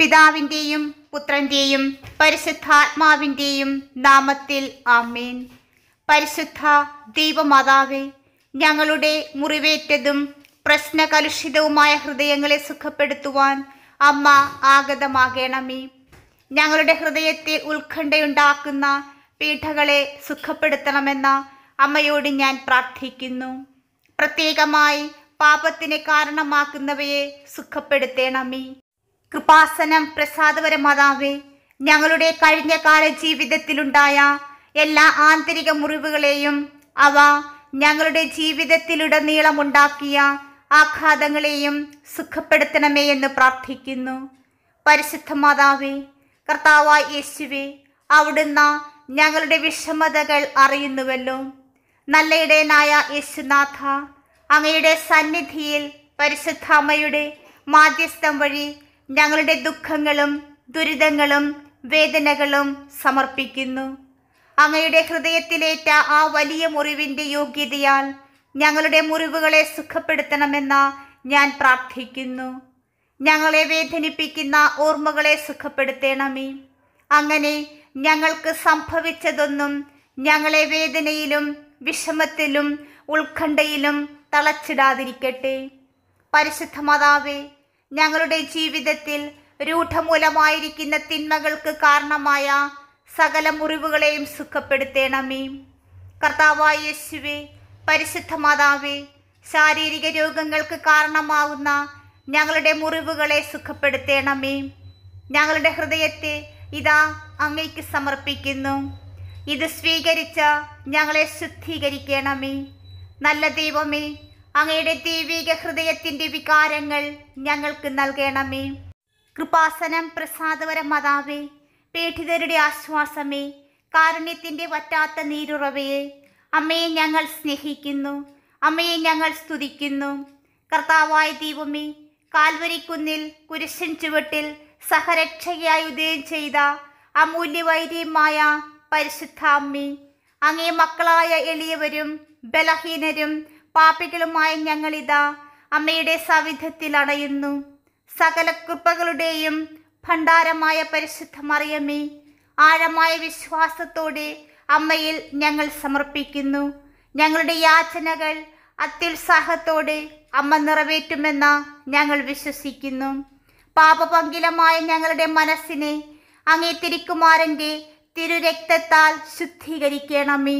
പിതാവിൻ്റെയും പുത്രൻ്റെയും പരിശുദ്ധാത്മാവിൻ്റെയും നാമത്തിൽ ആമേൻ പരിശുദ്ധ ദൈവമാതാവേ ഞങ്ങളുടെ മുറിവേറ്റതും പ്രശ്നകലുഷിതവുമായ ഹൃദയങ്ങളെ സുഖപ്പെടുത്തുവാൻ അമ്മ ആഗതമാകണമേ ഞങ്ങളുടെ ഹൃദയത്തെ ഉത്കണ്ഠയുണ്ടാക്കുന്ന പീഠകളെ സുഖപ്പെടുത്തണമെന്ന അമ്മയോട് ഞാൻ പ്രാർത്ഥിക്കുന്നു പ്രത്യേകമായി പാപത്തിന് കാരണമാക്കുന്നവയെ സുഖപ്പെടുത്തേണമേ കൃപാസനം പ്രസാദവര മാതാവേ ഞങ്ങളുടെ കഴിഞ്ഞ കാല ജീവിതത്തിലുണ്ടായ എല്ലാ ആന്തരിക മുറിവുകളെയും അവ ഞങ്ങളുടെ ജീവിതത്തിലുടനീളമുണ്ടാക്കിയ ആഘാതങ്ങളെയും സുഖപ്പെടുത്തണമേ എന്ന് പ്രാർത്ഥിക്കുന്നു പരിശുദ്ധ മാതാവേ കർത്താവായ യേശുവേ അവിടുന്ന് ഞങ്ങളുടെ വിഷമതകൾ അറിയുന്നുവല്ലോ നല്ല യേശുനാഥ അങ്ങയുടെ സന്നിധിയിൽ അമ്മയുടെ മാധ്യസ്ഥം വഴി ഞങ്ങളുടെ ദുഃഖങ്ങളും ദുരിതങ്ങളും വേദനകളും സമർപ്പിക്കുന്നു അങ്ങയുടെ ഹൃദയത്തിലേറ്റ ആ വലിയ മുറിവിൻ്റെ യോഗ്യതയാൽ ഞങ്ങളുടെ മുറിവുകളെ സുഖപ്പെടുത്തണമെന്ന ഞാൻ പ്രാർത്ഥിക്കുന്നു ഞങ്ങളെ വേദനിപ്പിക്കുന്ന ഓർമ്മകളെ സുഖപ്പെടുത്തണമേ അങ്ങനെ ഞങ്ങൾക്ക് സംഭവിച്ചതൊന്നും ഞങ്ങളെ വേദനയിലും വിഷമത്തിലും ഉത്കണ്ഠയിലും തളച്ചിടാതിരിക്കട്ടെ പരിശുദ്ധ മാതാവേ ഞങ്ങളുടെ ജീവിതത്തിൽ രൂഢമൂലമായിരിക്കുന്ന തിന്മകൾക്ക് കാരണമായ സകല മുറിവുകളെയും സുഖപ്പെടുത്തേണമേ കർത്താവായ യേശുവെ പരിശുദ്ധ മാതാവേ ശാരീരിക രോഗങ്ങൾക്ക് കാരണമാകുന്ന ഞങ്ങളുടെ മുറിവുകളെ സുഖപ്പെടുത്തേണമേ ഞങ്ങളുടെ ഹൃദയത്തെ ഇതാ അങ്ങയ്ക്ക് സമർപ്പിക്കുന്നു ഇത് സ്വീകരിച്ച ഞങ്ങളെ ശുദ്ധീകരിക്കണമേ നല്ല ദൈവമേ അങ്ങയുടെ ദൈവിക ഹൃദയത്തിൻ്റെ വികാരങ്ങൾ ഞങ്ങൾക്ക് നൽകണമേ കൃപാസനം പ്രസാദപര മതാവേ പീഡിതരുടെ ആശ്വാസമേ കാരുണ്യത്തിൻ്റെ വറ്റാത്ത നീരുറവയെ അമ്മയെ ഞങ്ങൾ സ്നേഹിക്കുന്നു അമ്മയെ ഞങ്ങൾ സ്തുതിക്കുന്നു കർത്താവായ ദൈവമേ കാൽവരിക്കുന്നിൽ കുരിശൻ ചുവട്ടിൽ സഹരക്ഷയായി ഉദയം ചെയ്ത അമൂല്യവൈര്യമായ അമ്മേ അങ്ങേ മക്കളായ എളിയവരും ബലഹീനരും പാപികളുമായ ഞങ്ങളിതാ അമ്മയുടെ സവിധത്തിൽ അടയുന്നു സകല കൃപകളുടെയും ഭണ്ഡാരമായ പരിശുദ്ധ മറിയമേ ആഴമായ വിശ്വാസത്തോടെ അമ്മയിൽ ഞങ്ങൾ സമർപ്പിക്കുന്നു ഞങ്ങളുടെ യാചനകൾ അത്യുത്സാഹത്തോടെ അമ്മ നിറവേറ്റുമെന്ന ഞങ്ങൾ വിശ്വസിക്കുന്നു പാപപങ്കിലമായ ഞങ്ങളുടെ മനസ്സിനെ അങ്ങേ തിരുക്കുമാരൻ്റെ തിരുരക്തത്താൽ ശുദ്ധീകരിക്കണമേ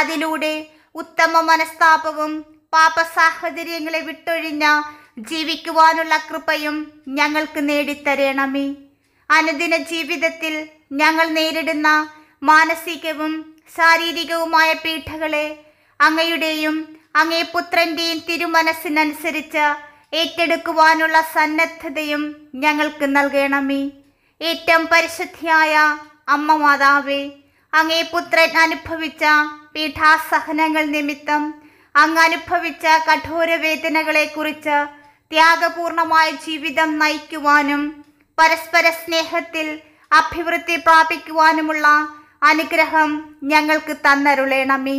അതിലൂടെ ഉത്തമ മനസ്താപവും പാപസാഹചര്യങ്ങളെ വിട്ടൊഴിഞ്ഞ ജീവിക്കുവാനുള്ള കൃപയും ഞങ്ങൾക്ക് നേടിത്തരണമേ അനുദിന ജീവിതത്തിൽ ഞങ്ങൾ നേരിടുന്ന മാനസികവും ശാരീരികവുമായ പീഠകളെ അങ്ങയുടെയും അങ്ങേ പുത്രൻ്റെയും തിരുമനസ്സിനനുസരിച്ച് ഏറ്റെടുക്കുവാനുള്ള സന്നദ്ധതയും ഞങ്ങൾക്ക് നൽകണമേ ഏറ്റവും പരിശുദ്ധിയായ അമ്മ മാതാവേ അങ്ങേ പുത്രൻ അനുഭവിച്ച പീഠാസഹനങ്ങൾ നിമിത്തം അങ്ങ് അനുഭവിച്ച കഠോര വേദനകളെക്കുറിച്ച് ത്യാഗപൂർണമായ ജീവിതം നയിക്കുവാനും പരസ്പര സ്നേഹത്തിൽ അഭിവൃദ്ധി പ്രാപിക്കുവാനുമുള്ള അനുഗ്രഹം ഞങ്ങൾക്ക് തന്നരുളേണമേ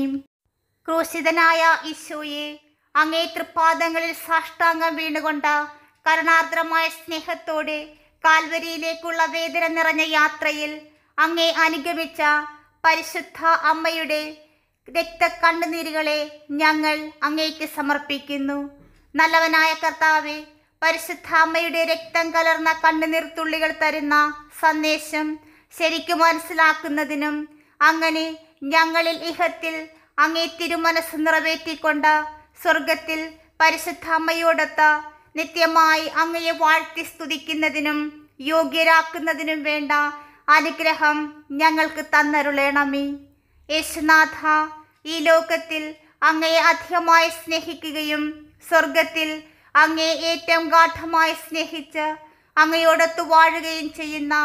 ക്രൂശിതനായ ഈശോയെ അങ്ങേ തൃപ്പാദങ്ങളിൽ സാഷ്ടാംഗം വീണുകൊണ്ട കരുണാർദ്രമായ സ്നേഹത്തോടെ കാൽവരിയിലേക്കുള്ള വേദന നിറഞ്ഞ യാത്രയിൽ അങ്ങേ അനുഗമിച്ച പരിശുദ്ധ അമ്മയുടെ രക്തക്കണ്ണുനീരുകളെ ഞങ്ങൾ അങ്ങേക്ക് സമർപ്പിക്കുന്നു നല്ലവനായ കർത്താവെ പരിശുദ്ധാമ്മയുടെ രക്തം കലർന്ന കണ്ണുനീർത്തുള്ളികൾ തരുന്ന സന്ദേശം ശരിക്കും മനസ്സിലാക്കുന്നതിനും അങ്ങനെ ഞങ്ങളിൽ ഇഹത്തിൽ അങ്ങേ തിരുമനസ് നിറവേറ്റിക്കൊണ്ട് സ്വർഗത്തിൽ പരിശുദ്ധാമ്മയോടൊത്ത നിത്യമായി അങ്ങയെ വാഴ്ത്തി സ്തുതിക്കുന്നതിനും യോഗ്യരാക്കുന്നതിനും വേണ്ട അനുഗ്രഹം ഞങ്ങൾക്ക് തന്നരുളേണമേ യേശുനാഥ ഈ ലോകത്തിൽ അങ്ങയെ അധികമായി സ്നേഹിക്കുകയും സ്വർഗത്തിൽ അങ്ങേ ഏറ്റവും ഗാഠമായി സ്നേഹിച്ച് അങ്ങയോടൊത്ത് വാഴുകയും ചെയ്യുന്ന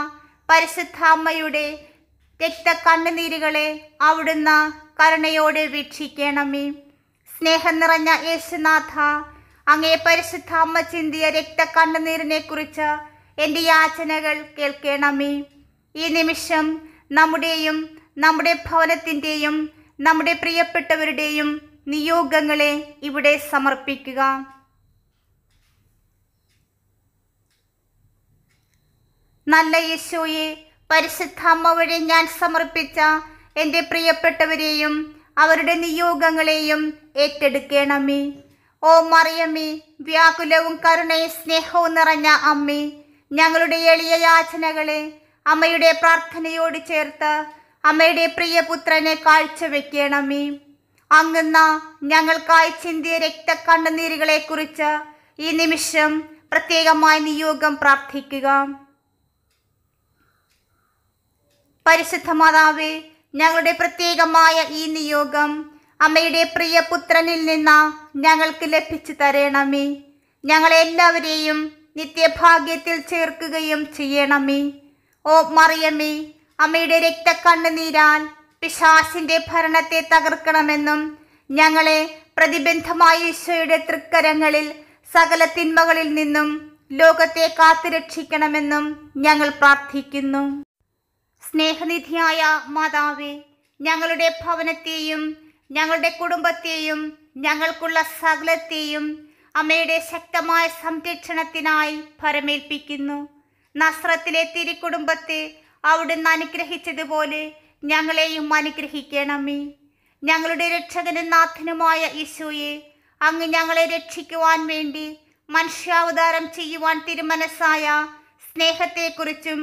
പരിശുദ്ധാമ്മയുടെ രക്ത കണ്ണുനീരുകളെ അവിടുന്ന് കരുണയോടെ വീക്ഷിക്കണമേ സ്നേഹം നിറഞ്ഞ യേശുനാഥ അങ്ങേ പരിശുദ്ധാമ്മ ചിന്തിയ രക്ത കണ്ണുനീരിനെ കുറിച്ച് എൻ്റെ യാചനകൾ കേൾക്കണമേ ഈ നിമിഷം നമ്മുടെയും നമ്മുടെ ഭവനത്തിൻ്റെയും നമ്മുടെ പ്രിയപ്പെട്ടവരുടെയും നിയോഗങ്ങളെ ഇവിടെ സമർപ്പിക്കുക നല്ല യേശോയെ അമ്മ വഴി ഞാൻ സമർപ്പിച്ച എൻ്റെ പ്രിയപ്പെട്ടവരെയും അവരുടെ നിയോഗങ്ങളെയും ഏറ്റെടുക്കണമേ ഓ മറിയമ്മേ വ്യാകുലവും കരുണയും സ്നേഹവും നിറഞ്ഞ അമ്മേ ഞങ്ങളുടെ എളിയ യാചനകളെ അമ്മയുടെ പ്രാർത്ഥനയോട് ചേർത്ത് അമ്മയുടെ പ്രിയപുത്രനെ കാഴ്ചവെക്കണമേ അങ്ങുന്ന ഞങ്ങൾക്കായി ചിന്തിയ രക്തക്കണ്ണുനീരുകളെ കുറിച്ച് ഈ നിമിഷം പ്രത്യേകമായി നിയോഗം പ്രാർത്ഥിക്കുക പരിശുദ്ധ മാതാവേ ഞങ്ങളുടെ പ്രത്യേകമായ ഈ നിയോഗം അമ്മയുടെ പ്രിയപുത്രനിൽ നിന്ന് ഞങ്ങൾക്ക് ലഭിച്ചു തരണമേ ഞങ്ങളെല്ലാവരെയും നിത്യഭാഗ്യത്തിൽ ചേർക്കുകയും ചെയ്യണമേ ഓ മറിയമേ അമ്മയുടെ നീരാൻ പിശാസിന്റെ ഭരണത്തെ തകർക്കണമെന്നും ഞങ്ങളെ പ്രതിബന്ധമായ ഈശോയുടെ തൃക്കരങ്ങളിൽ സകല തിന്മകളിൽ നിന്നും ലോകത്തെ കാത്തുരക്ഷിക്കണമെന്നും ഞങ്ങൾ പ്രാർത്ഥിക്കുന്നു സ്നേഹനിധിയായ മാതാവേ ഞങ്ങളുടെ ഭവനത്തെയും ഞങ്ങളുടെ കുടുംബത്തെയും ഞങ്ങൾക്കുള്ള സകലത്തെയും അമ്മയുടെ ശക്തമായ സംരക്ഷണത്തിനായി ഫരമേൽപ്പിക്കുന്നു നസ്രത്തിലെ തിരുക്കുടുംബത്തെ അവിടുന്ന് അനുഗ്രഹിച്ചതുപോലെ ഞങ്ങളെയും അനുഗ്രഹിക്കണമേ ഞങ്ങളുടെ രക്ഷകനും നാഥനുമായ ഈശോയെ അങ്ങ് ഞങ്ങളെ രക്ഷിക്കുവാൻ വേണ്ടി മനുഷ്യാവതാരം ചെയ്യുവാൻ തിരുമനസ്സായ സ്നേഹത്തെക്കുറിച്ചും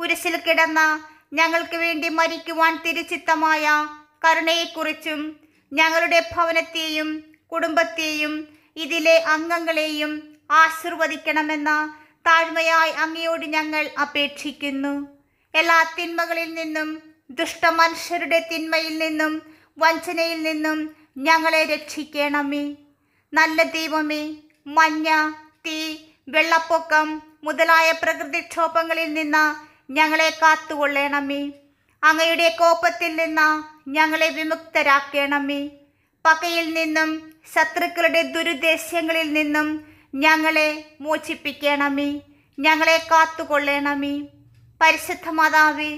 കുരിശിൽ കിടന്ന ഞങ്ങൾക്ക് വേണ്ടി മരിക്കുവാൻ തിരുചിത്തമായ കരുണയെക്കുറിച്ചും ഞങ്ങളുടെ ഭവനത്തെയും കുടുംബത്തെയും ഇതിലെ അംഗങ്ങളെയും ആശീർവദിക്കണമെന്ന താഴ്മയായി അങ്ങയോട് ഞങ്ങൾ അപേക്ഷിക്കുന്നു എല്ലാ തിന്മകളിൽ നിന്നും ദുഷ്ടമനുഷ്യരുടെ തിന്മയിൽ നിന്നും വഞ്ചനയിൽ നിന്നും ഞങ്ങളെ രക്ഷിക്കണമേ നല്ല ദൈവമേ മഞ്ഞ തീ വെള്ളപ്പൊക്കം മുതലായ പ്രകൃതിക്ഷോഭങ്ങളിൽ നിന്ന് ഞങ്ങളെ കാത്തുകൊള്ളണമേ അങ്ങയുടെ കോപത്തിൽ നിന്ന് ഞങ്ങളെ വിമുക്തരാക്കണമേ പകയിൽ നിന്നും ശത്രുക്കളുടെ ദുരുദ്ദേശ്യങ്ങളിൽ നിന്നും ഞങ്ങളെ മോചിപ്പിക്കണമേ ഞങ്ങളെ കാത്തുകൊള്ളണമേ പരിശുദ്ധ മാതാവേ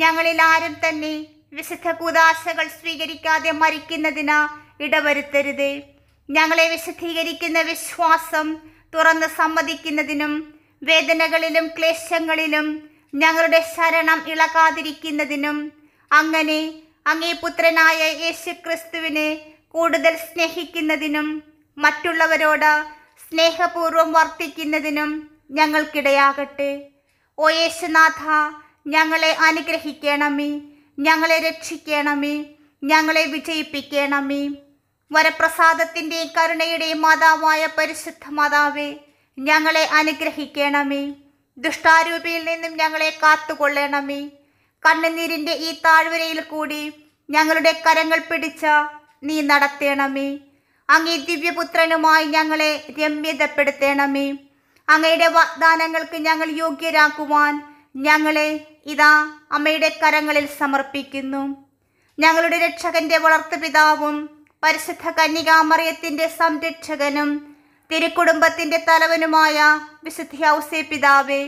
ഞങ്ങളിൽ ആരും തന്നെ വിശുദ്ധ കൂതാശകൾ സ്വീകരിക്കാതെ മരിക്കുന്നതിന് ഇടവരുത്തരുത് ഞങ്ങളെ വിശദീകരിക്കുന്ന വിശ്വാസം തുറന്ന് സമ്മതിക്കുന്നതിനും വേദനകളിലും ക്ലേശങ്ങളിലും ഞങ്ങളുടെ ശരണം ഇളകാതിരിക്കുന്നതിനും അങ്ങനെ അങ്ങേ പുത്രനായ യേശുക്രിസ്തുവിനെ കൂടുതൽ സ്നേഹിക്കുന്നതിനും മറ്റുള്ളവരോട് സ്നേഹപൂർവം വർത്തിക്കുന്നതിനും ഞങ്ങൾക്കിടയാകട്ടെ ഓ യേശുനാഥ ഞങ്ങളെ അനുഗ്രഹിക്കണമേ ഞങ്ങളെ രക്ഷിക്കണമേ ഞങ്ങളെ വിജയിപ്പിക്കണമേ വരപ്രസാദത്തിൻ്റെയും കരുണയുടെയും മാതാവായ പരിശുദ്ധ മാതാവേ ഞങ്ങളെ അനുഗ്രഹിക്കണമേ ദുഷ്ടാരൂപിയിൽ നിന്നും ഞങ്ങളെ കാത്തുകൊള്ളണമേ കണ്ണുനീരിൻ്റെ ഈ താഴ്വരയിൽ കൂടി ഞങ്ങളുടെ കരങ്ങൾ പിടിച്ച നീ നടത്തണമേ അങ്ങേ ദിവ്യപുത്രനുമായി ഞങ്ങളെ രമ്യതപ്പെടുത്തണമേ അങ്ങയുടെ വാഗ്ദാനങ്ങൾക്ക് ഞങ്ങൾ യോഗ്യരാക്കുവാൻ ഞങ്ങളെ ഇതാ അമ്മയുടെ കരങ്ങളിൽ സമർപ്പിക്കുന്നു ഞങ്ങളുടെ രക്ഷകന്റെ വളർത്തുപിതാവും പരിശുദ്ധ കന്യകാമറിയത്തിന്റെ സംരക്ഷകനും തിരുക്കുടുംബത്തിന്റെ തലവനുമായ വിശുദ്ധ ഔസേ പിതാവേ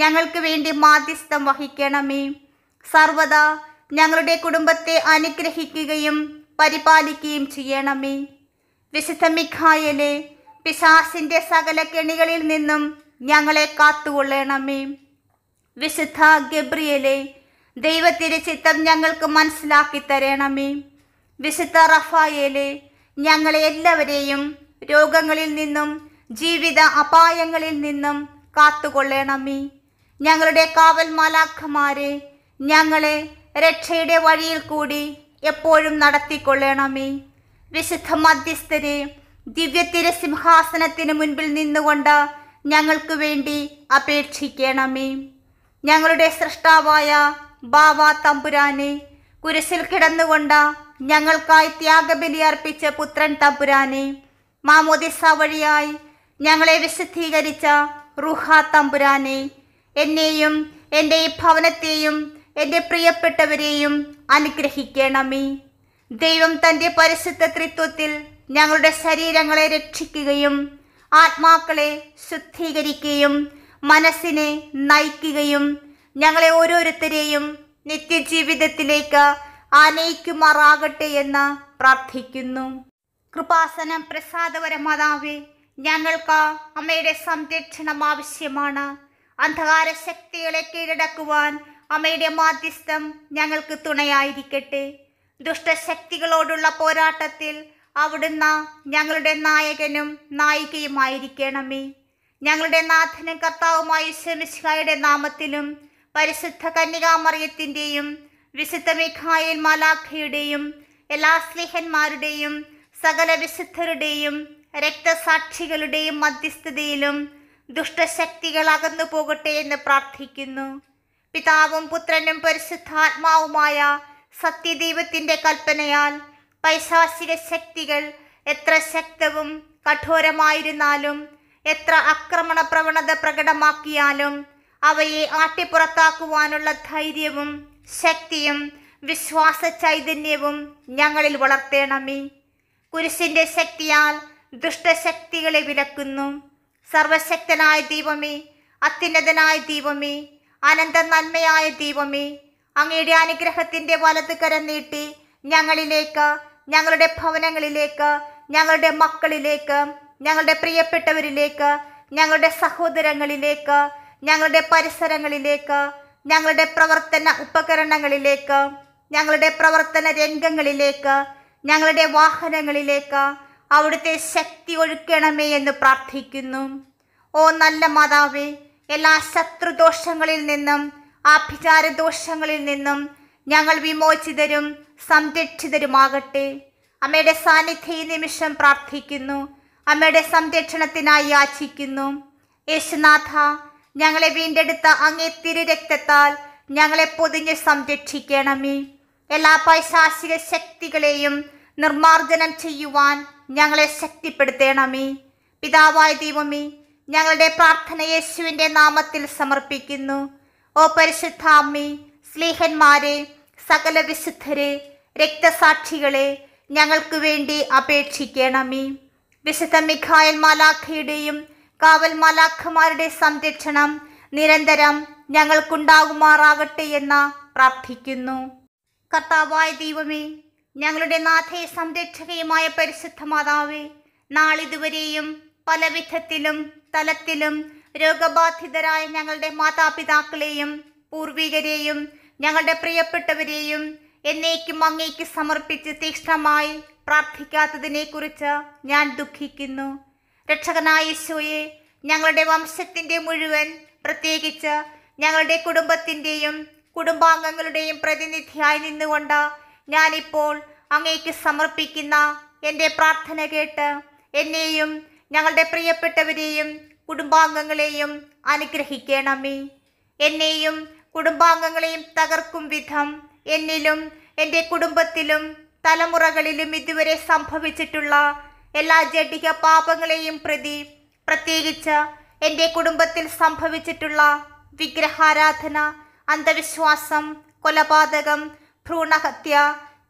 ഞങ്ങൾക്ക് വേണ്ടി മാധ്യസ്ഥം വഹിക്കണമേ സർവദാ ഞങ്ങളുടെ കുടുംബത്തെ അനുഗ്രഹിക്കുകയും പരിപാലിക്കുകയും ചെയ്യണമേ വിശുദ്ധ മിഖായലെ പിശാസിന്റെ സകല കെണികളിൽ നിന്നും ഞങ്ങളെ കാത്തുകൊള്ളണമേ വിശുദ്ധ ഗബ്രിയലെ ദൈവത്തിൻ്റെ ചിത്രം ഞങ്ങൾക്ക് മനസ്സിലാക്കി തരണമേ വിശുദ്ധ റഫായേലെ ഞങ്ങളെ എല്ലാവരെയും രോഗങ്ങളിൽ നിന്നും ജീവിത അപായങ്ങളിൽ നിന്നും കാത്തുകൊള്ളണമേ ഞങ്ങളുടെ കാവൽ മാലാഖമാരെ ഞങ്ങളെ രക്ഷയുടെ വഴിയിൽ കൂടി എപ്പോഴും നടത്തിക്കൊള്ളണമേ വിശുദ്ധ മധ്യസ്ഥരെ ദിവ്യ തിരസിംഹാസനത്തിന് മുൻപിൽ നിന്നുകൊണ്ട് ഞങ്ങൾക്ക് വേണ്ടി അപേക്ഷിക്കണമേ ഞങ്ങളുടെ സൃഷ്ടാവായ ബാബ തമ്പുരാനെ കുരിശിൽ കിടന്നുകൊണ്ട് ഞങ്ങൾക്കായി ത്യാഗബലി അർപ്പിച്ച പുത്രൻ തമ്പുരാനെ മാമോദിസ വഴിയായി ഞങ്ങളെ വിശുദ്ധീകരിച്ച റുഹ തമ്പുരാനെ എന്നെയും എൻ്റെ ഈ ഭവനത്തെയും എൻ്റെ പ്രിയപ്പെട്ടവരെയും അനുഗ്രഹിക്കണമേ ദൈവം തൻ്റെ പരിശുദ്ധ ത്രിത്വത്തിൽ ഞങ്ങളുടെ ശരീരങ്ങളെ രക്ഷിക്കുകയും ആത്മാക്കളെ ശുദ്ധീകരിക്കുകയും മനസ്സിനെ നയിക്കുകയും ഞങ്ങളെ ഓരോരുത്തരെയും നിത്യജീവിതത്തിലേക്ക് ആനയിക്കുമാറാകട്ടെ എന്ന് പ്രാർത്ഥിക്കുന്നു കൃപാസനം പ്രസാദപരമാതാവേ ഞങ്ങൾക്ക് അമ്മയുടെ സംരക്ഷണം ആവശ്യമാണ് അന്ധകാര ശക്തികളെ കീഴടക്കുവാൻ അമ്മയുടെ മാധ്യസ്ഥം ഞങ്ങൾക്ക് തുണയായിരിക്കട്ടെ ദുഷ്ടശക്തികളോടുള്ള പോരാട്ടത്തിൽ അവിടുന്ന് ഞങ്ങളുടെ നായകനും നായികയുമായിരിക്കണമേ ഞങ്ങളുടെ നാഥനും കർത്താവുമായ ശമിഷ്കായുടെ നാമത്തിലും പരിശുദ്ധ കന്യകാമറിയത്തിൻ്റെയും വിശുദ്ധ മിഖായൽ മലാഖയുടെയും എല്ലാ സ്നേഹന്മാരുടെയും സകല വിശുദ്ധരുടെയും രക്തസാക്ഷികളുടെയും മധ്യസ്ഥതയിലും ദുഷ്ടശക്തികൾ അകന്നു പോകട്ടെ എന്ന് പ്രാർത്ഥിക്കുന്നു പിതാവും പുത്രനും പരിശുദ്ധാത്മാവുമായ സത്യദൈവത്തിൻ്റെ കൽപ്പനയാൽ പൈശാസിക ശക്തികൾ എത്ര ശക്തവും കഠോരമായിരുന്നാലും എത്ര ആക്രമണ പ്രവണത പ്രകടമാക്കിയാലും അവയെ ആട്ടിപ്പുറത്താക്കുവാനുള്ള ധൈര്യവും ശക്തിയും വിശ്വാസ ചൈതന്യവും ഞങ്ങളിൽ വളർത്തേണമേ കുരിശിൻ്റെ ശക്തിയാൽ ദുഷ്ടശക്തികളെ വിലക്കുന്നു സർവശക്തനായ ദൈവമേ അത്യുന്നതനായ ദൈവമേ അനന്ത നന്മയായ ദൈവമേ അങ്ങയുടെ അനുഗ്രഹത്തിൻ്റെ വലത് കരം നീട്ടി ഞങ്ങളിലേക്ക് ഞങ്ങളുടെ ഭവനങ്ങളിലേക്ക് ഞങ്ങളുടെ മക്കളിലേക്ക് ഞങ്ങളുടെ പ്രിയപ്പെട്ടവരിലേക്ക് ഞങ്ങളുടെ സഹോദരങ്ങളിലേക്ക് ഞങ്ങളുടെ പരിസരങ്ങളിലേക്ക് ഞങ്ങളുടെ പ്രവർത്തന ഉപകരണങ്ങളിലേക്ക് ഞങ്ങളുടെ പ്രവർത്തന രംഗങ്ങളിലേക്ക് ഞങ്ങളുടെ വാഹനങ്ങളിലേക്ക് അവിടുത്തെ ശക്തി ഒഴുക്കണമേ എന്ന് പ്രാർത്ഥിക്കുന്നു ഓ നല്ല മാതാവേ എല്ലാ ശത്രുദോഷങ്ങളിൽ നിന്നും ആഭിചാരദോഷങ്ങളിൽ നിന്നും ഞങ്ങൾ വിമോചിതരും സംരക്ഷിതരുമാകട്ടെ അമ്മയുടെ സാന്നിധ്യ നിമിഷം പ്രാർത്ഥിക്കുന്നു അമ്മയുടെ സംരക്ഷണത്തിനായി യാചിക്കുന്നു യേശുനാഥ ഞങ്ങളെ വീണ്ടെടുത്ത അങ്ങേ രക്തത്താൽ ഞങ്ങളെ പൊതിഞ്ഞ് സംരക്ഷിക്കണമേ എല്ലാ പൈശാസിക ശക്തികളെയും നിർമാർജനം ചെയ്യുവാൻ ഞങ്ങളെ ശക്തിപ്പെടുത്തണമേ പിതാവായ ദൈവമേ ഞങ്ങളുടെ പ്രാർത്ഥന യേശുവിൻ്റെ നാമത്തിൽ സമർപ്പിക്കുന്നു ഓ പരിശുദ്ധാമ്മി സ്ലീഹന്മാരെ സകല വിശുദ്ധരെ രക്തസാക്ഷികളെ ഞങ്ങൾക്ക് വേണ്ടി അപേക്ഷിക്കണമേ വിശുദ്ധ മിഖായൽ മാലാഖയുടെയും കാവൽ മാലാഖമാരുടെ സംരക്ഷണം നിരന്തരം ഞങ്ങൾക്കുണ്ടാകുമാറാകട്ടെ എന്ന് പ്രാർത്ഥിക്കുന്നു കർത്താവായ ദൈവമേ ഞങ്ങളുടെ നാഥയെ സംരക്ഷകയുമായ പരിശുദ്ധ മാതാവേ നാളിതുവരെയും പല വിധത്തിലും തലത്തിലും രോഗബാധിതരായ ഞങ്ങളുടെ മാതാപിതാക്കളെയും പൂർവികരെയും ഞങ്ങളുടെ പ്രിയപ്പെട്ടവരെയും എന്നേക്കും അങ്ങേക്ക് സമർപ്പിച്ച് തീക്ഷ്ണമായി പ്രാർത്ഥിക്കാത്തതിനെക്കുറിച്ച് ഞാൻ ദുഃഖിക്കുന്നു രക്ഷകനായ യേശോയെ ഞങ്ങളുടെ വംശത്തിൻ്റെ മുഴുവൻ പ്രത്യേകിച്ച് ഞങ്ങളുടെ കുടുംബത്തിൻ്റെയും കുടുംബാംഗങ്ങളുടെയും പ്രതിനിധിയായി നിന്നുകൊണ്ട് ഞാനിപ്പോൾ അങ്ങേക്ക് സമർപ്പിക്കുന്ന എൻ്റെ പ്രാർത്ഥന കേട്ട് എന്നെയും ഞങ്ങളുടെ പ്രിയപ്പെട്ടവരെയും കുടുംബാംഗങ്ങളെയും അനുഗ്രഹിക്കണമേ എന്നെയും കുടുംബാംഗങ്ങളെയും തകർക്കും വിധം എന്നിലും എൻ്റെ കുടുംബത്തിലും തലമുറകളിലും ഇതുവരെ സംഭവിച്ചിട്ടുള്ള എല്ലാ ജഡിക പാപങ്ങളെയും പ്രതി പ്രത്യേകിച്ച് എൻ്റെ കുടുംബത്തിൽ സംഭവിച്ചിട്ടുള്ള വിഗ്രഹാരാധന അന്ധവിശ്വാസം കൊലപാതകം ഭ്രൂണഹത്യ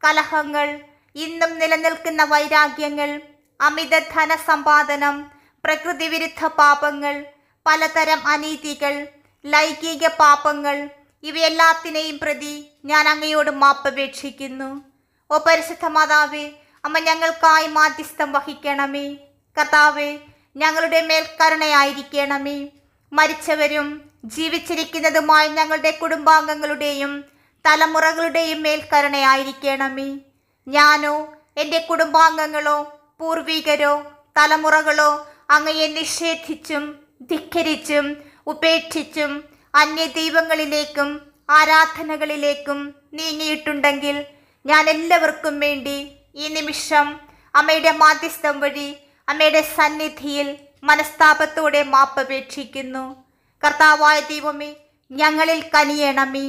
കലഹങ്ങൾ ഇന്നും നിലനിൽക്കുന്ന വൈരാഗ്യങ്ങൾ അമിത ധനസമ്പാദനം പ്രകൃതിവിരുദ്ധ പാപങ്ങൾ പലതരം അനീതികൾ ലൈംഗിക പാപങ്ങൾ ഇവയെല്ലാത്തിനെയും പ്രതി ഞാൻ അങ്ങയോട് മാപ്പപേക്ഷിക്കുന്നു ഓ പരിശുദ്ധ മാതാവേ അമ്മ ഞങ്ങൾക്കായി മാധ്യസ്ഥം വഹിക്കണമേ കർത്താവേ ഞങ്ങളുടെ മേൽ കരുണയായിരിക്കണമേ മരിച്ചവരും ജീവിച്ചിരിക്കുന്നതുമായ ഞങ്ങളുടെ കുടുംബാംഗങ്ങളുടെയും തലമുറകളുടെയും മേൽ കരുണയായിരിക്കണമേ ഞാനോ എൻ്റെ കുടുംബാംഗങ്ങളോ പൂർവികരോ തലമുറകളോ അങ്ങയെ നിഷേധിച്ചും ധിക്കരിച്ചും ഉപേക്ഷിച്ചും അന്യ ദൈവങ്ങളിലേക്കും ആരാധനകളിലേക്കും നീങ്ങിയിട്ടുണ്ടെങ്കിൽ ഞാൻ എല്ലാവർക്കും വേണ്ടി ഈ നിമിഷം അമ്മയുടെ മാധ്യസ്ഥം വഴി അമ്മയുടെ സന്നിധിയിൽ മനസ്താപത്തോടെ മാപ്പപേക്ഷിക്കുന്നു കർത്താവായ ദൈവമേ ഞങ്ങളിൽ കനിയണമേ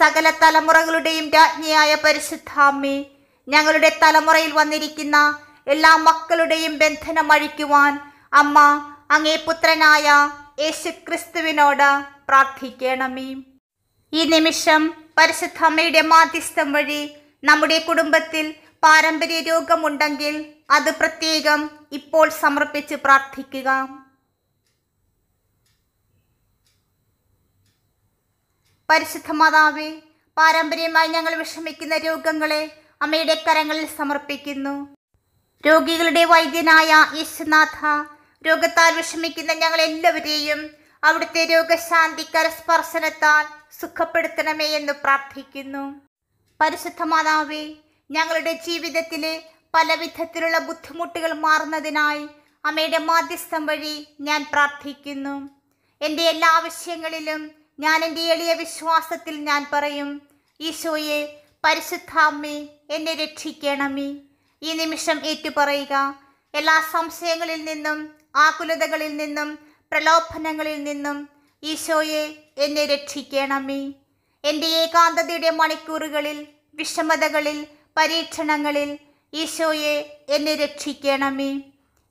സകല തലമുറകളുടെയും രാജ്ഞിയായ പരിശുദ്ധാമ്മേ ഞങ്ങളുടെ തലമുറയിൽ വന്നിരിക്കുന്ന എല്ലാ മക്കളുടെയും ബന്ധനം അഴിക്കുവാൻ അമ്മ അങ്ങേ പുത്രനായ യേശുക്രിസ്തുവിനോട് പ്രാർത്ഥിക്കണമേ ഈ നിമിഷം പരിശുദ്ധമ്മയുടെ മാധ്യസ്ഥം വഴി നമ്മുടെ കുടുംബത്തിൽ പാരമ്പര്യ രോഗമുണ്ടെങ്കിൽ അത് പ്രത്യേകം ഇപ്പോൾ സമർപ്പിച്ച് പ്രാർത്ഥിക്കുക പരിശുദ്ധ മാതാവേ പാരമ്പര്യമായി ഞങ്ങൾ വിഷമിക്കുന്ന രോഗങ്ങളെ അമ്മയുടെ കരങ്ങളിൽ സമർപ്പിക്കുന്നു രോഗികളുടെ വൈദ്യനായ യേശുനാഥ രോഗത്താൽ വിഷമിക്കുന്ന ഞങ്ങൾ എല്ലാവരെയും അവിടുത്തെ രോഗശാന്തിക്കര സ്പർശനത്താൽ സുഖപ്പെടുത്തണമേ എന്ന് പ്രാർത്ഥിക്കുന്നു പരിശുദ്ധ മാതാവേ ഞങ്ങളുടെ ജീവിതത്തിലെ പല വിധത്തിലുള്ള ബുദ്ധിമുട്ടുകൾ മാറുന്നതിനായി അമ്മയുടെ മാധ്യസ്ഥം വഴി ഞാൻ പ്രാർത്ഥിക്കുന്നു എൻ്റെ എല്ലാ ആവശ്യങ്ങളിലും ഞാൻ എൻ്റെ എളിയ വിശ്വാസത്തിൽ ഞാൻ പറയും ഈശോയെ പരിശുദ്ധ അമ്മേ എന്നെ രക്ഷിക്കണമേ ഈ നിമിഷം ഏറ്റുപറയുക എല്ലാ സംശയങ്ങളിൽ നിന്നും ആകുലതകളിൽ നിന്നും പ്രലോഭനങ്ങളിൽ നിന്നും ഈശോയെ എന്നെ രക്ഷിക്കണമേ എൻ്റെ ഏകാന്തതയുടെ മണിക്കൂറുകളിൽ വിഷമതകളിൽ പരീക്ഷണങ്ങളിൽ ഈശോയെ എന്നെ രക്ഷിക്കണമേ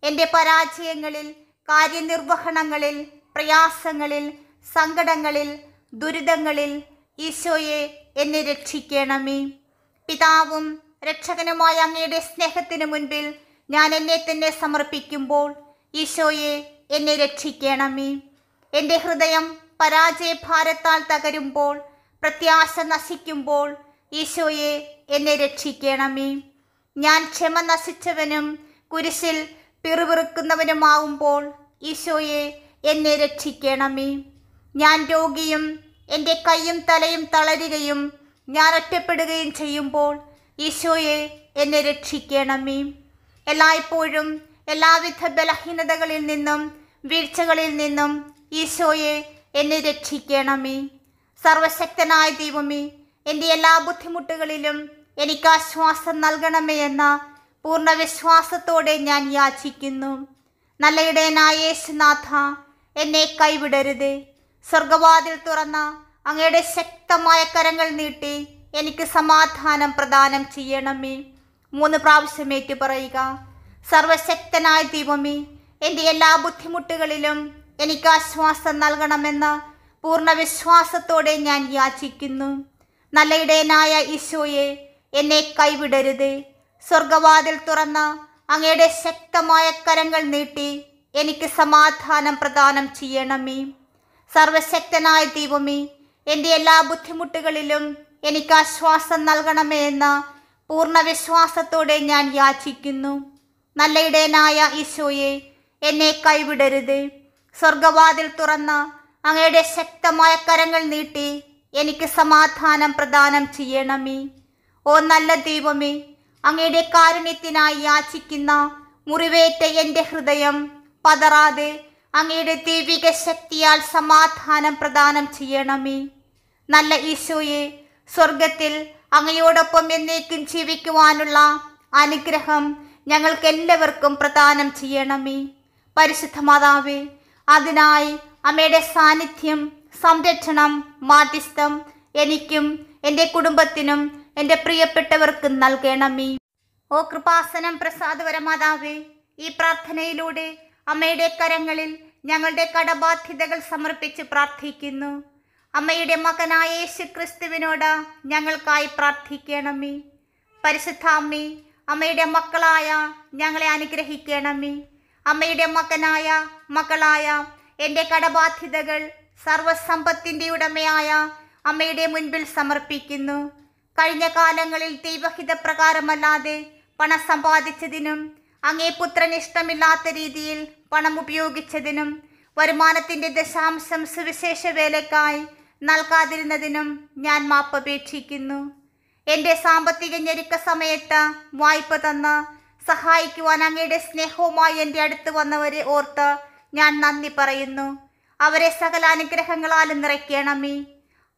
എൻ്റെ പരാജയങ്ങളിൽ കാര്യനിർവഹണങ്ങളിൽ പ്രയാസങ്ങളിൽ സങ്കടങ്ങളിൽ ദുരിതങ്ങളിൽ ഈശോയെ എന്നെ രക്ഷിക്കണമേ പിതാവും രക്ഷകനുമായ അങ്ങയുടെ സ്നേഹത്തിനു മുൻപിൽ ഞാൻ എന്നെ തന്നെ സമർപ്പിക്കുമ്പോൾ ഈശോയെ എന്നെ രക്ഷിക്കണമേ എൻ്റെ ഹൃദയം പരാജയഭാരത്താൽ തകരുമ്പോൾ പ്രത്യാശ നശിക്കുമ്പോൾ ഈശോയെ എന്നെ രക്ഷിക്കണമേ ഞാൻ ക്ഷമ നശിച്ചവനും കുരിശിൽ പിറുപിറുക്കുന്നവനുമാവുമ്പോൾ ഈശോയെ എന്നെ രക്ഷിക്കണമേ ഞാൻ രോഗിയും എൻ്റെ കൈയും തലയും തളരുകയും ഞാൻ ഒറ്റപ്പെടുകയും ചെയ്യുമ്പോൾ ഈശോയെ എന്നെ രക്ഷിക്കണമേ എല്ലായ്പ്പോഴും എല്ലാവിധ ബലഹീനതകളിൽ നിന്നും വീഴ്ചകളിൽ നിന്നും ഈശോയെ എന്നെ രക്ഷിക്കണമേ സർവശക്തനായ ദൈവമേ എൻ്റെ എല്ലാ ബുദ്ധിമുട്ടുകളിലും എനിക്ക് ആശ്വാസം നൽകണമേ എന്ന പൂർണ്ണ വിശ്വാസത്തോടെ ഞാൻ യാചിക്കുന്നു നല്ല യേശുനാഥ എന്നെ കൈവിടരുത് സ്വർഗവാതിൽ തുറന്ന അങ്ങയുടെ ശക്തമായ കരങ്ങൾ നീട്ടി എനിക്ക് സമാധാനം പ്രദാനം ചെയ്യണമേ മൂന്ന് പ്രാവശ്യം ഏറ്റു പറയുക സർവശക്തനായ ദൈവമേ എൻ്റെ എല്ലാ ബുദ്ധിമുട്ടുകളിലും എനിക്ക് ആശ്വാസം നൽകണമെന്ന് പൂർണ്ണ വിശ്വാസത്തോടെ ഞാൻ യാചിക്കുന്നു നല്ല ഈശോയെ എന്നെ കൈവിടരുത് സ്വർഗവാതിൽ തുറന്ന് അങ്ങയുടെ ശക്തമായ കരങ്ങൾ നീട്ടി എനിക്ക് സമാധാനം പ്രദാനം ചെയ്യണമേ സർവശക്തനായ ദൈവമേ എൻ്റെ എല്ലാ ബുദ്ധിമുട്ടുകളിലും എനിക്ക് ആശ്വാസം നൽകണമേ എന്ന് പൂർണ്ണ വിശ്വാസത്തോടെ ഞാൻ യാചിക്കുന്നു നല്ലയിടയനായ ഈശോയെ എന്നെ കൈവിടരുത് സ്വർഗവാതിൽ തുറന്ന് അങ്ങയുടെ ശക്തമായ കരങ്ങൾ നീട്ടി എനിക്ക് സമാധാനം പ്രദാനം ചെയ്യണമേ ഓ നല്ല ദൈവമേ അങ്ങയുടെ കാരുണ്യത്തിനായി യാചിക്കുന്ന മുറിവേറ്റ എൻ്റെ ഹൃദയം പതറാതെ അങ്ങയുടെ ദൈവിക ശക്തിയാൽ സമാധാനം പ്രദാനം ചെയ്യണമേ നല്ല ഈശോയെ സ്വർഗത്തിൽ അങ്ങയോടൊപ്പം എന്നേക്കും ജീവിക്കുവാനുള്ള അനുഗ്രഹം ഞങ്ങൾക്കെല്ലാവർക്കും പ്രദാനം ചെയ്യണമേ പരിശുദ്ധ മാതാവേ അതിനായി അമ്മയുടെ സാന്നിധ്യം സംരക്ഷണം മാധ്യസ്ഥം എനിക്കും എൻ്റെ കുടുംബത്തിനും എൻ്റെ പ്രിയപ്പെട്ടവർക്കും നൽകണമേ ഓ കൃപാസനം പ്രസാദവര മാതാവേ ഈ പ്രാർത്ഥനയിലൂടെ അമ്മയുടെ കരങ്ങളിൽ ഞങ്ങളുടെ കടബാധ്യതകൾ സമർപ്പിച്ച് പ്രാർത്ഥിക്കുന്നു അമ്മയുടെ മകനായ യേശു ക്രിസ്തുവിനോട് ഞങ്ങൾക്കായി പ്രാർത്ഥിക്കണമേ പരിശുദ്ധാമ്മേ അമ്മയുടെ മക്കളായ ഞങ്ങളെ അനുഗ്രഹിക്കണമേ അമ്മയുടെ മകനായ മക്കളായ എൻ്റെ കടബാധ്യതകൾ സർവസമ്പത്തിൻ്റെ ഉടമയായ അമ്മയുടെ മുൻപിൽ സമർപ്പിക്കുന്നു കഴിഞ്ഞ കാലങ്ങളിൽ ദൈവഹിത പ്രകാരമല്ലാതെ പണം സമ്പാദിച്ചതിനും അങ്ങേ പുത്രൻ ഇഷ്ടമില്ലാത്ത രീതിയിൽ പണം ഉപയോഗിച്ചതിനും വരുമാനത്തിൻ്റെ ദശാംശം സുവിശേഷ വേലക്കായി നൽകാതിരുന്നതിനും ഞാൻ മാപ്പപേക്ഷിക്കുന്നു എൻ്റെ സാമ്പത്തിക ഞെരുക്ക സമയത്ത് വായ്പ തന്ന് സഹായിക്കുവാൻ അങ്ങയുടെ സ്നേഹവുമായി എൻ്റെ അടുത്ത് വന്നവരെ ഓർത്ത് ഞാൻ നന്ദി പറയുന്നു അവരെ സകല അനുഗ്രഹങ്ങളാലും നിറയ്ക്കണമേ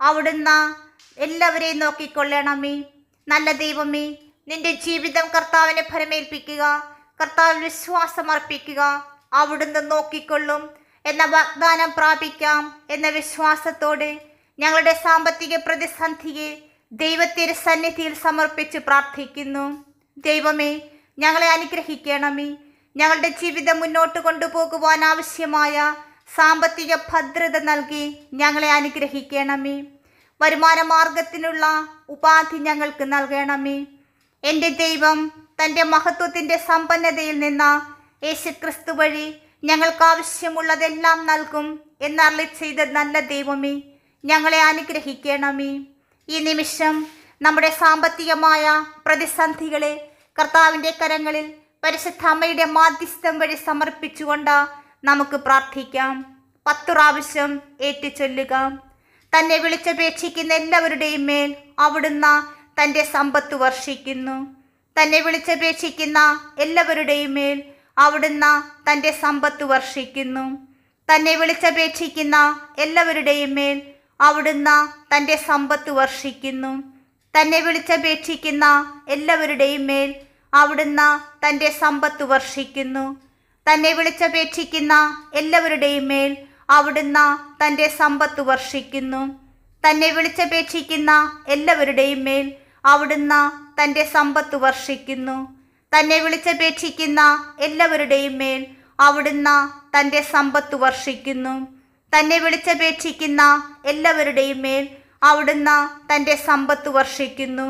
അവിടുന്ന് എല്ലാവരെയും നോക്കിക്കൊള്ളണമേ നല്ല ദൈവമേ നിന്റെ ജീവിതം കർത്താവിനെ ഫലമേൽപ്പിക്കുക കർത്താവിൽ വിശ്വാസമർപ്പിക്കുക അവിടുന്ന് നോക്കിക്കൊള്ളും എന്ന വാഗ്ദാനം പ്രാപിക്കാം എന്ന വിശ്വാസത്തോടെ ഞങ്ങളുടെ സാമ്പത്തിക പ്രതിസന്ധിയെ ദൈവത്തിൻ്റെ സന്നിധിയിൽ സമർപ്പിച്ച് പ്രാർത്ഥിക്കുന്നു ദൈവമേ ഞങ്ങളെ അനുഗ്രഹിക്കണമേ ഞങ്ങളുടെ ജീവിതം മുന്നോട്ട് കൊണ്ടുപോകുവാൻ ആവശ്യമായ സാമ്പത്തിക ഭദ്രത നൽകി ഞങ്ങളെ അനുഗ്രഹിക്കണമേ വരുമാന മാർഗത്തിനുള്ള ഉപാധി ഞങ്ങൾക്ക് നൽകണമേ എൻ്റെ ദൈവം തൻ്റെ മഹത്വത്തിൻ്റെ സമ്പന്നതയിൽ നിന്ന് ക്രിസ്തു വഴി ഞങ്ങൾക്ക് ആവശ്യമുള്ളതെല്ലാം നൽകും എന്നറിളി നല്ല ദൈവമേ ഞങ്ങളെ അനുഗ്രഹിക്കണമേ ഈ നിമിഷം നമ്മുടെ സാമ്പത്തികമായ പ്രതിസന്ധികളെ കർത്താവിൻ്റെ കരങ്ങളിൽ പരിശുദ്ധ അമ്മയുടെ മാധ്യസ്ഥം വഴി സമർപ്പിച്ചുകൊണ്ട് നമുക്ക് പ്രാർത്ഥിക്കാം പത്തു പ്രാവശ്യം ഏറ്റുചൊല്ലുക തന്നെ വിളിച്ചപേക്ഷിക്കുന്ന എല്ലാവരുടെയും മേൽ അവിടുന്ന് തൻ്റെ സമ്പത്ത് വർഷിക്കുന്നു തന്നെ വിളിച്ചപേക്ഷിക്കുന്ന എല്ലാവരുടെയും മേൽ അവിടുന്ന് തൻ്റെ സമ്പത്ത് വർഷിക്കുന്നു തന്നെ വിളിച്ചപേക്ഷിക്കുന്ന എല്ലാവരുടെയും മേൽ അവിടുന്ന് തൻ്റെ സമ്പത്ത് വർഷിക്കുന്നു തന്നെ വിളിച്ചപേക്ഷിക്കുന്ന എല്ലാവരുടെയും മേൽ അവിടുന്ന് തൻ്റെ സമ്പത്ത് വർഷിക്കുന്നു തന്നെ വിളിച്ചപേക്ഷിക്കുന്ന എല്ലാവരുടെയും മേൽ അവിടുന്ന് തൻ്റെ സമ്പത്ത് വർഷിക്കുന്നു തന്നെ വിളിച്ചപേക്ഷിക്കുന്ന എല്ലാവരുടെയും മേൽ അവിടുന്ന് തൻ്റെ സമ്പത്ത് വർഷിക്കുന്നു തന്നെ വിളിച്ചപേക്ഷിക്കുന്ന എല്ലാവരുടെയും മേൽ അവിടുന്ന് തൻ്റെ സമ്പത്ത് വർഷിക്കുന്നു തന്നെ വിളിച്ചപേക്ഷിക്കുന്ന എല്ലാവരുടെയും മേൽ അവിടുന്ന് തൻ്റെ സമ്പത്ത് വർഷിക്കുന്നു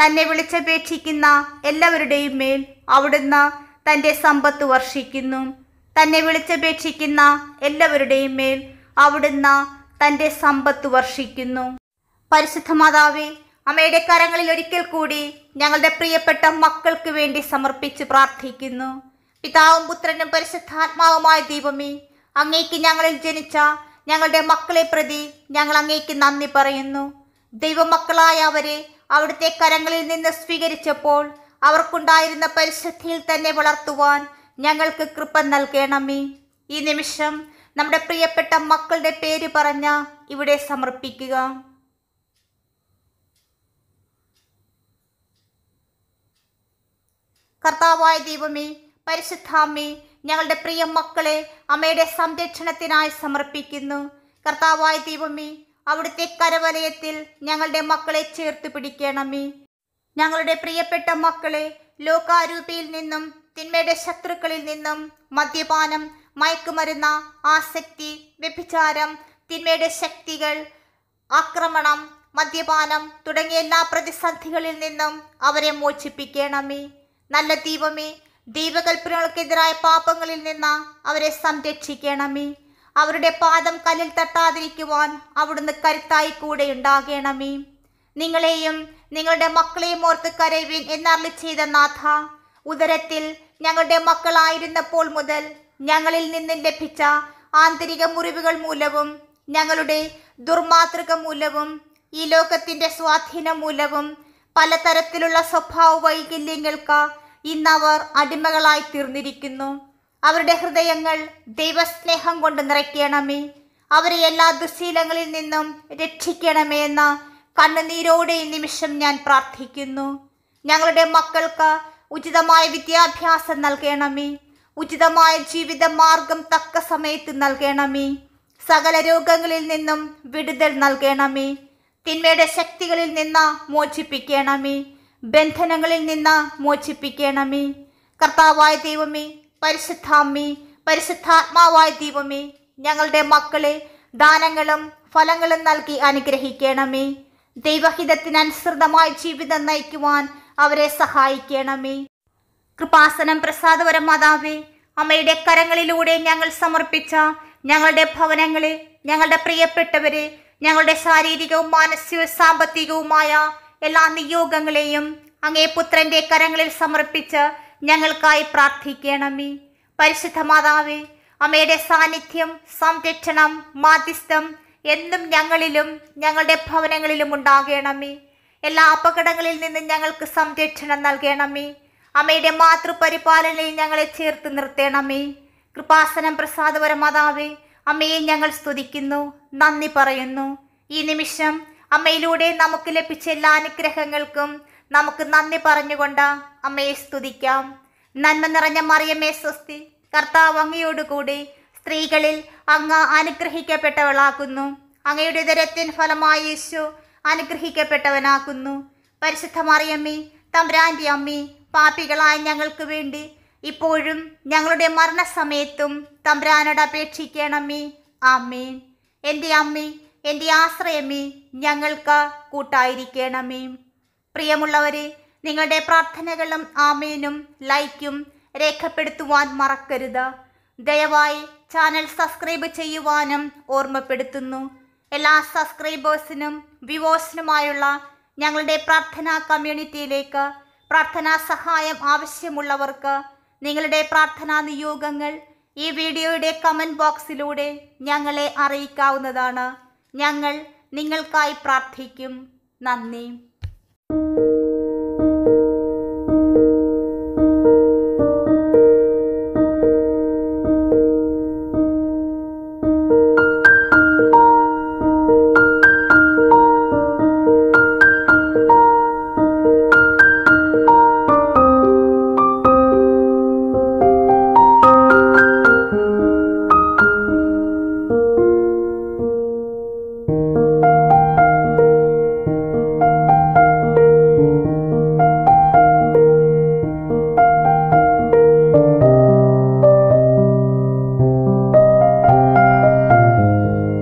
തന്നെ വിളിച്ചപേക്ഷിക്കുന്ന എല്ലാവരുടെയും മേൽ അവിടുന്ന് തൻ്റെ സമ്പത്ത് വർഷിക്കുന്നു തന്നെ വിളിച്ചപേക്ഷിക്കുന്ന എല്ലാവരുടെയും മേൽ അവിടുന്ന് തൻ്റെ സമ്പത്ത് വർഷിക്കുന്നു പരിശുദ്ധ മാതാവേ അമ്മയുടെ കരങ്ങളിൽ ഒരിക്കൽ കൂടി ഞങ്ങളുടെ പ്രിയപ്പെട്ട മക്കൾക്ക് വേണ്ടി സമർപ്പിച്ച് പ്രാർത്ഥിക്കുന്നു പിതാവും പുത്രനും പരിശുദ്ധാത്മാവുമായ ദൈവമേ അങ്ങേക്ക് ഞങ്ങളിൽ ജനിച്ച ഞങ്ങളുടെ മക്കളെ പ്രതി ഞങ്ങൾ അങ്ങേക്ക് നന്ദി പറയുന്നു ദൈവമക്കളായ അവരെ അവിടുത്തെ കരങ്ങളിൽ നിന്ന് സ്വീകരിച്ചപ്പോൾ അവർക്കുണ്ടായിരുന്ന പരിശുദ്ധിയിൽ തന്നെ വളർത്തുവാൻ ഞങ്ങൾക്ക് കൃപ നൽകണമേ ഈ നിമിഷം നമ്മുടെ പ്രിയപ്പെട്ട മക്കളുടെ പേര് പറഞ്ഞ ഇവിടെ സമർപ്പിക്കുക കർത്താവായ ദൈവമേ പരിശുദ്ധാമേ ഞങ്ങളുടെ പ്രിയ മക്കളെ അമ്മയുടെ സംരക്ഷണത്തിനായി സമർപ്പിക്കുന്നു കർത്താവായ ദൈവമേ അവിടുത്തെ കരവലയത്തിൽ ഞങ്ങളുടെ മക്കളെ ചേർത്ത് പിടിക്കണമേ ഞങ്ങളുടെ പ്രിയപ്പെട്ട മക്കളെ ലോകാരൂപിയിൽ നിന്നും തിന്മയുടെ ശത്രുക്കളിൽ നിന്നും മദ്യപാനം മയക്കുമരുന്ന ആസക്തി വ്യഭിചാരം തിന്മയുടെ ശക്തികൾ ആക്രമണം മദ്യപാനം തുടങ്ങിയ എല്ലാ പ്രതിസന്ധികളിൽ നിന്നും അവരെ മോചിപ്പിക്കണമേ നല്ല ദൈവമേ ദൈവകൽപ്പനകൾക്കെതിരായ പാപങ്ങളിൽ നിന്ന് അവരെ സംരക്ഷിക്കണമേ അവരുടെ പാദം കല്ലിൽ തട്ടാതിരിക്കുവാൻ അവിടുന്ന് കരുത്തായി കൂടെ ഉണ്ടാകണമേ നിങ്ങളെയും നിങ്ങളുടെ മക്കളെയും ഓർത്ത് കരവിൻ എന്നറിളി ചെയ്ത നാഥ ഉദരത്തിൽ ഞങ്ങളുടെ മക്കളായിരുന്നപ്പോൾ മുതൽ ഞങ്ങളിൽ നിന്നും ലഭിച്ച ആന്തരിക മുറിവുകൾ മൂലവും ഞങ്ങളുടെ ദുർമാതൃക മൂലവും ഈ ലോകത്തിൻ്റെ സ്വാധീനം മൂലവും പലതരത്തിലുള്ള സ്വഭാവ വൈകല്യങ്ങൾക്ക് ഇന്നവർ അടിമകളായി തീർന്നിരിക്കുന്നു അവരുടെ ഹൃദയങ്ങൾ ദൈവസ്നേഹം കൊണ്ട് നിറയ്ക്കണമേ അവരെ എല്ലാ ദുശീലങ്ങളിൽ നിന്നും രക്ഷിക്കണമേ എന്ന കണ്ണുനീരോടെ ഈ നിമിഷം ഞാൻ പ്രാർത്ഥിക്കുന്നു ഞങ്ങളുടെ മക്കൾക്ക് ഉചിതമായ വിദ്യാഭ്യാസം നൽകണമേ ഉചിതമായ ജീവിത മാർഗം തക്ക സമയത്ത് നൽകണമേ സകല രോഗങ്ങളിൽ നിന്നും വിടുതൽ നൽകണമേ തിന്മയുടെ ശക്തികളിൽ നിന്ന് മോചിപ്പിക്കണമേ ബന്ധനങ്ങളിൽ നിന്ന് മോചിപ്പിക്കണമേ കർത്താവായ ദൈവമേ പരിശുദ്ധാമ്മേ പരിശുദ്ധാത്മാവായ ദൈവമേ ഞങ്ങളുടെ മക്കളെ ദാനങ്ങളും ഫലങ്ങളും നൽകി അനുഗ്രഹിക്കണമേ ദൈവഹിതത്തിനനുസൃതമായ ജീവിതം നയിക്കുവാൻ അവരെ സഹായിക്കണമേ കൃപാസനം പ്രസാദപര മാതാവേ അമ്മയുടെ കരങ്ങളിലൂടെ ഞങ്ങൾ സമർപ്പിച്ച ഞങ്ങളുടെ ഭവനങ്ങളെ ഞങ്ങളുടെ പ്രിയപ്പെട്ടവരെ ഞങ്ങളുടെ ശാരീരികവും മാനസികവും സാമ്പത്തികവുമായ എല്ലാ നിയോഗങ്ങളെയും അങ്ങേ പുത്രന്റെ കരങ്ങളിൽ സമർപ്പിച്ച് ഞങ്ങൾക്കായി പ്രാർത്ഥിക്കണമേ പരിശുദ്ധ മാതാവേ അമ്മയുടെ സാന്നിധ്യം സംരക്ഷണം മാധ്യസ്ഥം എന്നും ഞങ്ങളിലും ഞങ്ങളുടെ ഭവനങ്ങളിലും ഉണ്ടാകണമേ എല്ലാ അപകടങ്ങളിൽ നിന്നും ഞങ്ങൾക്ക് സംരക്ഷണം നൽകണമേ അമ്മയുടെ മാതൃപരിപാലനയിൽ ഞങ്ങളെ ചേർത്ത് നിർത്തണമേ കൃപാസനം പ്രസാദപരമാതാവേ അമ്മയെ ഞങ്ങൾ സ്തുതിക്കുന്നു നന്ദി പറയുന്നു ഈ നിമിഷം അമ്മയിലൂടെ നമുക്ക് ലഭിച്ച എല്ലാ അനുഗ്രഹങ്ങൾക്കും നമുക്ക് നന്ദി പറഞ്ഞുകൊണ്ട് അമ്മയെ സ്തുതിക്കാം നന്മ നിറഞ്ഞ മറിയമ്മേ സ്വസ്തി കർത്താവ് അങ്ങയോടുകൂടി സ്ത്രീകളിൽ അങ്ങ് അനുഗ്രഹിക്കപ്പെട്ടവളാക്കുന്നു അങ്ങയുടെ ദരത്തിൻ ഫലമായി യേശു അനുഗ്രഹിക്കപ്പെട്ടവനാക്കുന്നു പരിശുദ്ധ മറിയമ്മേ തമ്പ്രാൻ്റെ അമ്മി പാപികളായ ഞങ്ങൾക്ക് വേണ്ടി ഇപ്പോഴും ഞങ്ങളുടെ മരണസമയത്തും തമ്പ്രാനോട് അപേക്ഷിക്കണമേ ആമേ എൻ്റെ അമ്മേ എൻ്റെ ആശ്രയമേ ഞങ്ങൾക്ക് കൂട്ടായിരിക്കണമേ പ്രിയമുള്ളവരെ നിങ്ങളുടെ പ്രാർത്ഥനകളും ആമേനും ലൈക്കും രേഖപ്പെടുത്തുവാൻ മറക്കരുത് ദയവായി ചാനൽ സബ്സ്ക്രൈബ് ചെയ്യുവാനും ഓർമ്മപ്പെടുത്തുന്നു എല്ലാ സബ്സ്ക്രൈബേഴ്സിനും വ്യൂവേഴ്സിനുമായുള്ള ഞങ്ങളുടെ പ്രാർത്ഥനാ കമ്മ്യൂണിറ്റിയിലേക്ക് പ്രാർത്ഥനാ സഹായം ആവശ്യമുള്ളവർക്ക് നിങ്ങളുടെ പ്രാർത്ഥനാ നിയോഗങ്ങൾ ഈ വീഡിയോയുടെ കമൻറ്റ് ബോക്സിലൂടെ ഞങ്ങളെ അറിയിക്കാവുന്നതാണ് ഞങ്ങൾ നിങ്ങൾക്കായി പ്രാർത്ഥിക്കും നന്ദി